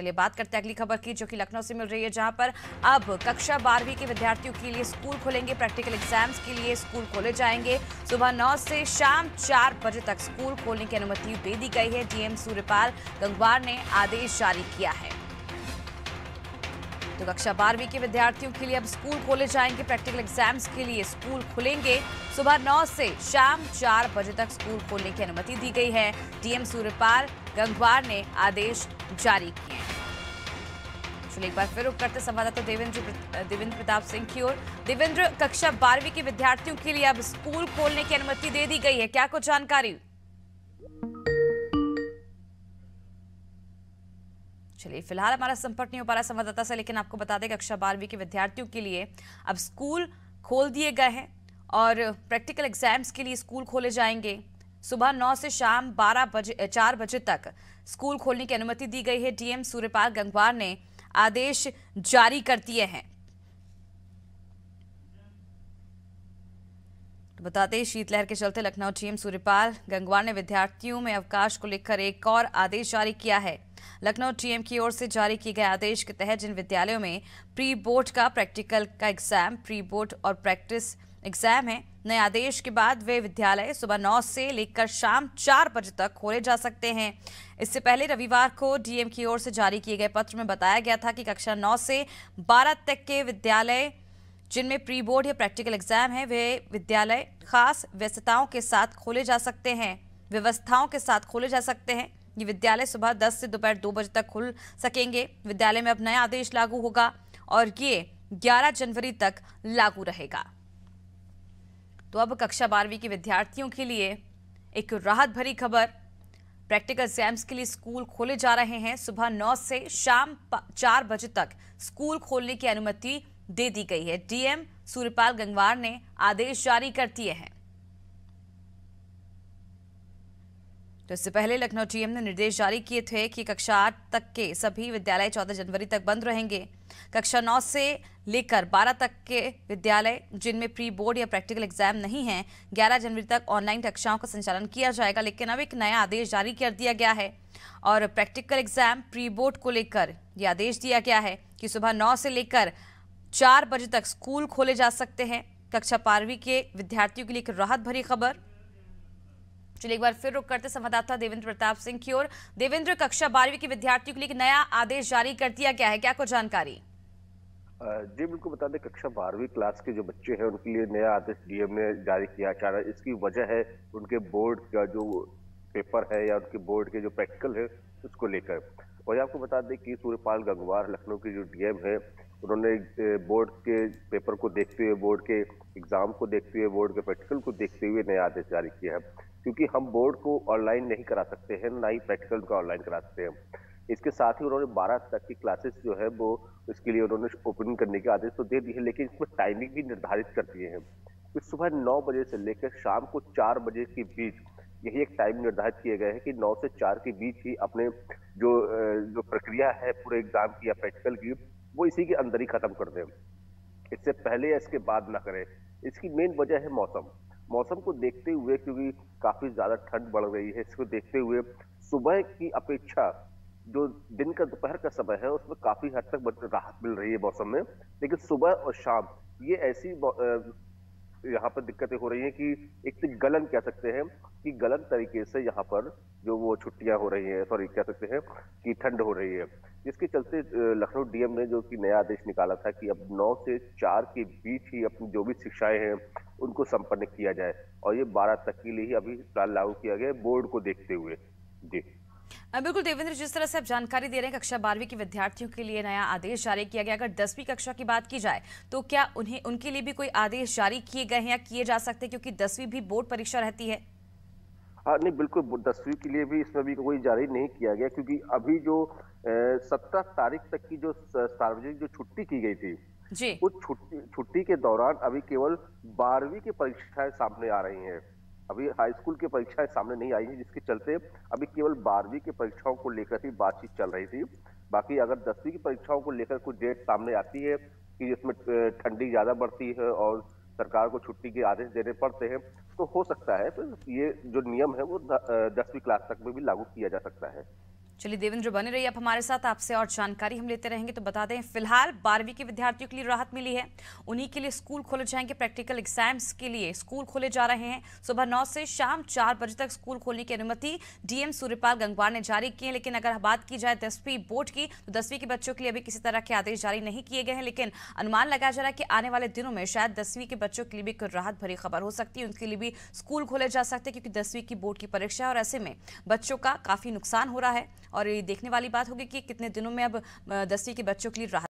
चलिए बात करते हैं अगली खबर की जो कि लखनऊ से मिल रही है जहां पर अब कक्षा बारहवीं के विद्यार्थियों के लिए स्कूल खोलेंगे प्रैक्टिकल एग्जाम्स के लिए स्कूल खोले जाएंगे सुबह नौ से शाम चार बजे तक स्कूल खोलने की अनुमति दे दी गई है डीएम सूर्यपाल गंगवार ने आदेश जारी किया है तो कक्षा बारहवीं के विद्यार्थियों के लिए अब स्कूल खोले जाएंगे प्रैक्टिकल एग्जाम्स के लिए स्कूल खुलेंगे सुबह नौ से शाम चार बजे तक स्कूल खोलने की अनुमति दी गई है डीएम सूर्यपाल गंगवार ने आदेश जारी किए एक बार फिर रुक करते संवाददाता देवेंद्र देवेंद्र प्रताप सिंह की ओर देवेंद्र कक्षा बारहवीं के विद्यार्थियों के लिए अब स्कूल खोलने की अनुमति दे दी गई है क्या कुछ जानकारी चलिए फिलहाल हमारा संपर्क नहीं हो पा रहा संवाददाता से लेकिन आपको बता दें कक्षा बारहवीं के विद्यार्थियों के लिए अब स्कूल खोल दिए गए हैं और प्रैक्टिकल एग्जाम्स के लिए स्कूल खोले जाएंगे सुबह नौ से शाम बारह बजे चार बजे तक स्कूल खोलने की अनुमति दी गई है डीएम सूर्यपाल गंगवार ने आदेश जारी कर दिए हैं तो बताते शीतलहर के चलते लखनऊ डीएम सूर्यपाल गंगवार ने विद्यार्थियों में अवकाश को लेकर एक और आदेश जारी किया है लखनऊ टीएम की ओर से जारी किए गए आदेश के तहत जिन विद्यालयों में प्री बोर्ड का प्रैक्टिकल का एग्जाम प्री बोर्ड और प्रैक्टिस एग्जाम है नए आदेश के बाद वे विद्यालय सुबह नौ से लेकर शाम चार बजे तक खोले जा सकते हैं इससे पहले रविवार को डीएम की ओर से जारी किए गए पत्र में बताया गया था कि कक्षा नौ से बारह तक के विद्यालय जिनमें प्री बोर्ड या प्रैक्टिकल एग्जाम है वे विद्यालय खास व्यस्तताओं के साथ खोले जा सकते हैं व्यवस्थाओं के साथ खोले जा सकते हैं ये विद्यालय सुबह 10 से दोपहर दो बजे तक खुल सकेंगे विद्यालय में अब नया आदेश लागू होगा और ये 11 जनवरी तक लागू रहेगा तो अब कक्षा बारहवीं के विद्यार्थियों के लिए एक राहत भरी खबर प्रैक्टिकल एग्जाम्स के लिए स्कूल खोले जा रहे हैं सुबह नौ से शाम चार बजे तक स्कूल खोलने की अनुमति दे दी गई है डीएम सूर्यपाल गंगवार ने आदेश जारी कर दिए हैं तो इससे पहले लखनऊ टीएम ने निर्देश जारी किए थे कि कक्षा आठ तक के सभी विद्यालय चौदह जनवरी तक बंद रहेंगे कक्षा नौ से लेकर बारह तक के विद्यालय जिनमें प्री बोर्ड या प्रैक्टिकल एग्जाम नहीं है ग्यारह जनवरी तक ऑनलाइन कक्षाओं का संचालन किया जाएगा लेकिन अब एक नया आदेश जारी कर दिया गया है और प्रैक्टिकल एग्जाम प्री बोर्ड को लेकर यह आदेश दिया गया है कि सुबह नौ से लेकर चार बजे तक स्कूल खोले जा सकते हैं कक्षा बारहवीं के विद्यार्थियों के लिए एक राहत भरी खबर चलिए एक बार फिर रुक करते संवाददाता देवेंद्र प्रताप सिंह की ओर देवेंद्र कक्षा बारहवीं के विद्यार्थियों के लिए नया आदेश जारी कर दिया गया है क्या कुछ जानकारी जी बिल्कुल बता दें कक्षा बारहवीं क्लास के जो बच्चे हैं उनके लिए नया आदेश डीएम ने जारी किया जा रहा है इसकी वजह है उनके बोर्ड का जो पेपर है या उनके बोर्ड के जो प्रैक्टिकल है उसको लेकर और आपको बता दें कि सूर्यपाल गंगवार लखनऊ के जो डीएम है उन्होंने बोर्ड के पेपर को देखते हुए बोर्ड के एग्जाम को देखते हुए बोर्ड के प्रैक्टिकल को देखते हुए नया आदेश जारी किया है क्योंकि हम बोर्ड को ऑनलाइन नहीं करा सकते हैं ना ही प्रैक्टिकल का ऑनलाइन करा सकते हैं इसके साथ ही उन्होंने बारह तक की क्लासेस जो है वो इसके लिए उन्होंने ओपनिंग करने के आदेश तो दे दिए लेकिन इसमें टाइमिंग भी निर्धारित कर दिए हैं कि तो सुबह नौ बजे से लेकर शाम को चार बजे के बीच यही एक टाइम निर्धारित किए गए हैं कि नौ से चार के बीच ही अपने जो जो प्रक्रिया है पूरे एग्जाम की या प्रैक्टिकल की वो इसी के अंदर ही खत्म कर दें इससे पहले या इसके बाद ना करें इसकी मेन वजह है मौसम मौसम को देखते हुए क्योंकि काफ़ी ज़्यादा ठंड बढ़ रही है इसको देखते हुए सुबह की अपेक्षा जो दिन का दोपहर का समय है उसमें काफ़ी हद तक राहत मिल रही है मौसम में लेकिन सुबह और शाम ये ऐसी यहाँ पर दिक्कतें हो रही हैं कि एक तो गलन कह सकते हैं कि गलन तरीके से यहाँ पर जो वो छुट्टियां हो रही हैं सॉरी कह सकते हैं कि ठंड हो रही है जिसके चलते लखनऊ डीएम ने जो कि नया आदेश निकाला था कि अब नौ से चार के बीच ही अपनी जो भी शिक्षाएं हैं उनको संपन्न किया जाए और ये बारह तक के लिए ही अभी फिलहाल लागू किया गया बोर्ड को देखते हुए जी बिल्कुल देवेंद्र जिस तरह से आप जानकारी दे रहे हैं कक्षा बारहवीं के विद्यार्थियों के लिए नया आदेश जारी किया गया अगर दसवीं कक्षा की बात की जाए तो क्या उन्हें उनके लिए भी कोई आदेश जारी किए गए हैं या किए जा सकते हैं क्योंकि दसवीं भी बोर्ड परीक्षा रहती है हाँ नहीं बिल्कुल दसवीं के लिए भी इसमें भी कोई जारी नहीं किया गया क्योंकि अभी जो सत्रह तारीख तक की जो सार्वजनिक जो छुट्टी की गई थी जी। उस छुट्टी छुट्टी के दौरान अभी केवल बारहवीं की के परीक्षाएं सामने आ रही हैं अभी हाई स्कूल की परीक्षाएं सामने नहीं आई हैं जिसके चलते अभी केवल बारहवीं की के परीक्षाओं को लेकर ही बातचीत चल रही थी बाकी अगर दसवीं की परीक्षाओं को लेकर कुछ डेट सामने आती है कि जिसमें ठंडी ज्यादा बढ़ती है और सरकार को छुट्टी के आदेश देने पड़ते हैं तो हो सकता है तो ये जो नियम है वो दसवीं क्लास तक में भी लागू किया जा सकता है चलिए देवेंद्र बने रहिए आप हमारे साथ आपसे और जानकारी हम लेते रहेंगे तो बता दें फिलहाल बारहवीं के विद्यार्थियों के लिए राहत मिली है उन्हीं के लिए स्कूल खोले जाएंगे प्रैक्टिकल एग्जाम्स के लिए स्कूल खोले जा रहे हैं सुबह नौ से शाम चार बजे तक स्कूल खोलने की अनुमति डीएम सूर्यपाल गंगवार ने जारी की है लेकिन अगर बात की जाए दसवीं बोर्ड की तो दसवीं के बच्चों के लिए अभी किसी तरह के आदेश जारी नहीं किए गए हैं लेकिन अनुमान लगाया जा रहा है कि आने वाले दिनों में शायद दसवीं के बच्चों के लिए भी कोई राहत भरी खबर हो सकती है उनके लिए भी स्कूल खोले जा सकते हैं क्योंकि दसवीं की बोर्ड की परीक्षा है और ऐसे में बच्चों का काफी नुकसान हो रहा है और ये देखने वाली बात होगी कि कितने दिनों में अब दसवीं के बच्चों के लिए राहत